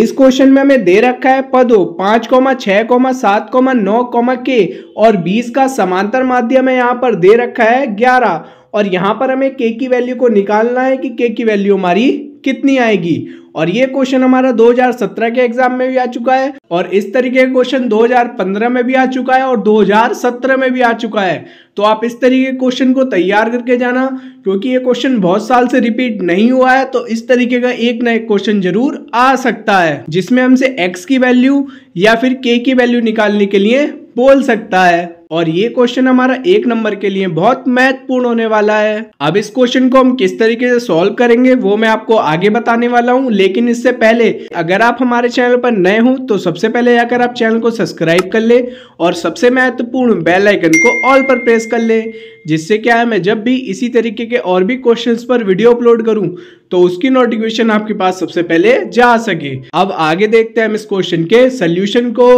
इस क्वेश्चन में हमें दे रखा है पदों पांच कोमा छह कोमा सात कोमा नौ कोमा के और बीस का समांतर माध्यम है यहाँ पर दे रखा है ग्यारह और यहाँ पर हमें के की वैल्यू को निकालना है कि के की वैल्यू हमारी कितनी आएगी और ये क्वेश्चन हमारा 2017 के एग्जाम में भी आ चुका है और इस तरीके का क्वेश्चन 2015 में भी आ चुका है और 2017 में भी आ चुका है तो आप इस तरीके के क्वेश्चन को तैयार करके जाना क्योंकि ये क्वेश्चन बहुत साल से रिपीट नहीं हुआ है तो इस तरीके का एक ना एक क्वेश्चन जरूर आ सकता है जिसमें हमसे एक्स की वैल्यू या फिर के की वैल्यू निकालने के लिए बोल सकता है और ये क्वेश्चन हमारा एक नंबर के लिए बहुत महत्वपूर्ण होने वाला है अब इस क्वेश्चन को हम किस तरीके से सॉल्व करेंगे वो मैं आपको आगे बताने वाला हूँ लेकिन इससे पहले अगर आप हमारे चैनल पर नए हो तो सबसे पहले जाकर आप चैनल को सब्सक्राइब कर ले और सबसे महत्वपूर्ण बेल आइकन को ऑल पर प्रेस कर ले जिससे क्या है मैं जब भी इसी तरीके के और भी क्वेश्चन पर वीडियो अपलोड करूँ तो उसकी नोटिफिकेशन आपके पास सबसे पहले जा सके अब आगे देखते हैं हम इस क्वेश्चन के सोल्यूशन को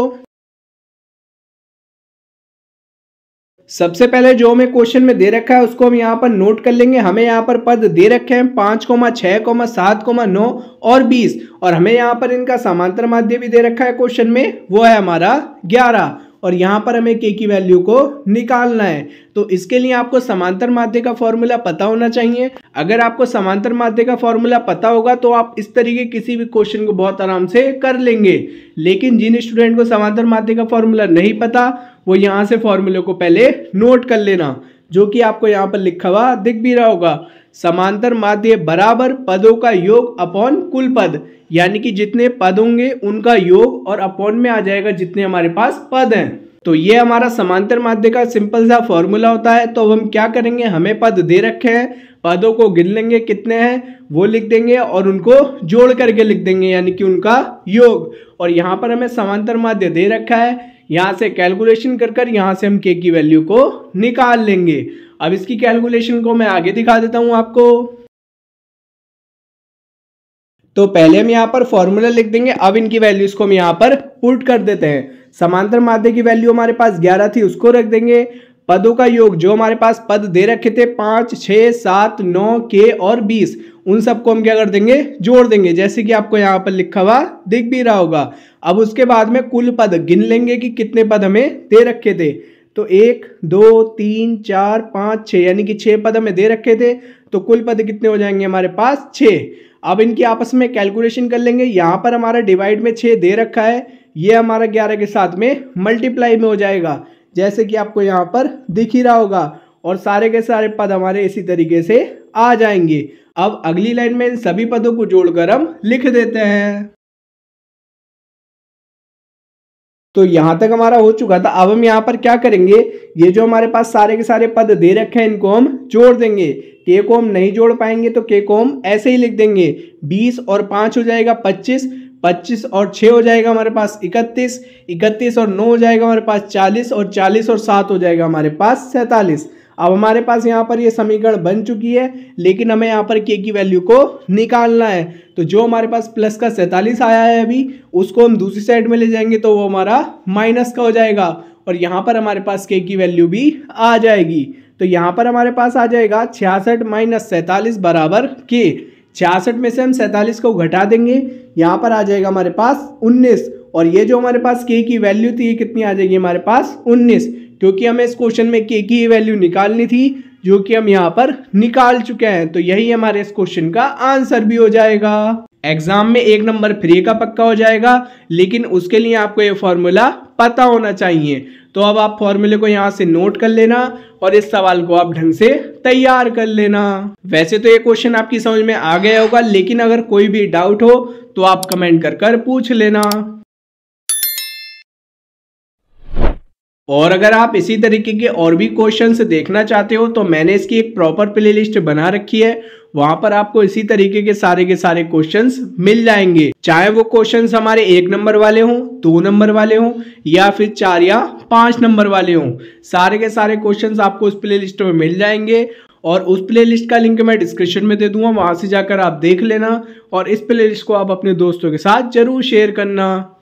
सबसे पहले जो हमें क्वेश्चन में दे रखा है उसको हम यहाँ पर नोट कर लेंगे हमें यहाँ पर पद दे रखे हैं पाँच कोमा छः कोमा सात कोमा नौ और बीस और हमें यहाँ पर इनका समांतर माध्य भी दे रखा है क्वेश्चन में वो है हमारा ग्यारह और यहाँ पर हमें के की वैल्यू को निकालना है तो इसके लिए आपको समांतर माध्य का फॉर्मूला पता होना चाहिए अगर आपको समांतर माध्य का फॉर्मूला पता होगा तो आप इस तरीके किसी भी क्वेश्चन को बहुत आराम से कर लेंगे लेकिन जिन स्टूडेंट को समांतर माध्य का फॉर्मूला नहीं पता वो यहाँ से फॉर्मूले को पहले नोट कर लेना जो कि आपको यहाँ पर लिखा हुआ दिख भी रहा होगा समांतर माध्य बराबर पदों का योग अपॉन कुल पद यानी कि जितने पद होंगे उनका योग और अपॉन में आ जाएगा जितने हमारे पास पद हैं तो ये हमारा समांतर माध्य का सिंपल सा फॉर्मूला होता है तो अब हम क्या करेंगे हमें पद दे रखे हैं पदों को गिन लेंगे कितने हैं वो लिख देंगे और उनको जोड़ करके लिख देंगे यानी कि उनका योग और यहाँ पर हमें समांतर माध्य दे रखा है यहाँ से कैलकुलेशन कर कर यहाँ से हम के की वैल्यू को निकाल लेंगे अब इसकी कैलकुलेशन को मैं आगे दिखा देता हूँ आपको तो पहले हम यहाँ पर फॉर्मूला लिख देंगे अब इनकी वैल्यूज को हम यहाँ पर पुट कर देते हैं समांतर माध्य की वैल्यू हमारे पास 11 थी उसको रख देंगे पदों का योग जो हमारे पास पद दे रखे थे पाँच छः सात नौ के और बीस उन सबको हम क्या कर देंगे जोड़ देंगे जैसे कि आपको यहाँ पर लिखा हुआ दिख भी रहा होगा अब उसके बाद में कुल पद गिन लेंगे कि कितने पद हमें दे रखे थे तो एक दो तीन चार पाँच छः यानी कि छः पद हमें दे रखे थे तो कुल पद कितने हो जाएंगे हमारे पास छः अब इनकी आपस में कैलकुलेशन कर लेंगे यहाँ पर हमारा डिवाइड में छः दे रखा है ये हमारा ग्यारह के साथ में मल्टीप्लाई में हो जाएगा जैसे कि आपको यहाँ पर दिख ही रहा होगा और सारे के सारे पद हमारे इसी तरीके से आ जाएंगे अब अगली लाइन में इन सभी पदों को जोड़कर हम लिख देते हैं तो यहां तक हमारा हो चुका था अब हम यहां पर क्या करेंगे ये जो हमारे पास सारे के सारे पद दे रखे हैं इनको हम जोड़ देंगे के को हम नहीं जोड़ पाएंगे तो के को हम ऐसे ही लिख देंगे बीस और पांच हो जाएगा पच्चीस पच्चीस और छः हो जाएगा हमारे पास इकतीस इकतीस और नौ हो जाएगा हमारे पास चालीस और चालीस और सात हो जाएगा हमारे पास सैंतालीस अब हमारे पास यहाँ पर ये समीकरण बन चुकी है लेकिन हमें यहाँ पर के की वैल्यू को निकालना है तो जो हमारे पास प्लस का सैंतालीस आया है अभी उसको हम दूसरी साइड में ले जाएंगे तो वो हमारा माइनस का हो जाएगा और यहाँ पर हमारे पास के की वैल्यू भी आ जाएगी तो यहाँ पर हमारे पास आ जाएगा छियासठ माइनस सैंतालीस बराबर के छियासठ में से हम सैंतालीस को घटा देंगे यहाँ पर आ जाएगा हमारे पास उन्नीस और ये जो हमारे पास के की वैल्यू थी ये कितनी आ जाएगी हमारे पास उन्नीस क्योंकि हमें इस क्वेश्चन में के की वैल्यू निकालनी थी जो कि हम यहाँ पर निकाल चुके हैं तो यही हमारे इस क्वेश्चन का आंसर भी हो जाएगा एग्जाम में एक नंबर फ्री का पक्का हो जाएगा लेकिन उसके लिए आपको ये फॉर्मूला पता होना चाहिए तो अब आप फॉर्मूले को यहाँ से नोट कर लेना और इस सवाल को आप ढंग से तैयार कर लेना वैसे तो ये क्वेश्चन आपकी समझ में आ गया होगा लेकिन अगर कोई भी डाउट हो तो आप कमेंट कर कर पूछ लेना और अगर आप इसी तरीके के और भी क्वेश्चन देखना चाहते हो तो मैंने इसकी एक प्रॉपर प्ले लिस्ट बना रखी है वहां पर आपको इसी तरीके के सारे के सारे क्वेश्चंस मिल जाएंगे चाहे वो क्वेश्चंस हमारे एक नंबर वाले हों दो नंबर वाले हों या फिर चार या पांच नंबर वाले हों सारे के सारे क्वेश्चंस आपको उस प्ले लिस्ट में मिल जाएंगे और उस प्लेलिस्ट का लिंक मैं डिस्क्रिप्शन में दे दूंगा वहां से जाकर आप देख लेना और इस लिस्ट को आप अपने दोस्तों के साथ जरूर शेयर करना